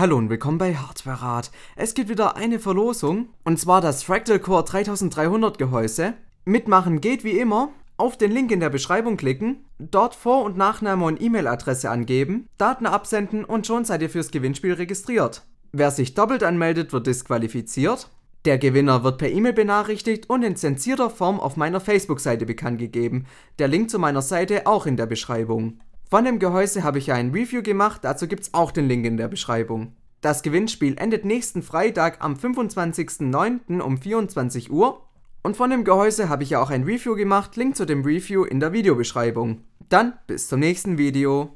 Hallo und willkommen bei Hardware-Rat. Es gibt wieder eine Verlosung und zwar das Fractal Core 3300 Gehäuse. Mitmachen geht wie immer. Auf den Link in der Beschreibung klicken, dort Vor- und Nachname und E-Mail-Adresse angeben, Daten absenden und schon seid ihr fürs Gewinnspiel registriert. Wer sich doppelt anmeldet, wird disqualifiziert. Der Gewinner wird per E-Mail benachrichtigt und in zensierter Form auf meiner Facebook-Seite bekannt gegeben. Der Link zu meiner Seite auch in der Beschreibung. Von dem Gehäuse habe ich ja ein Review gemacht, dazu gibt es auch den Link in der Beschreibung. Das Gewinnspiel endet nächsten Freitag am 25.09. um 24 Uhr. Und von dem Gehäuse habe ich ja auch ein Review gemacht, Link zu dem Review in der Videobeschreibung. Dann bis zum nächsten Video.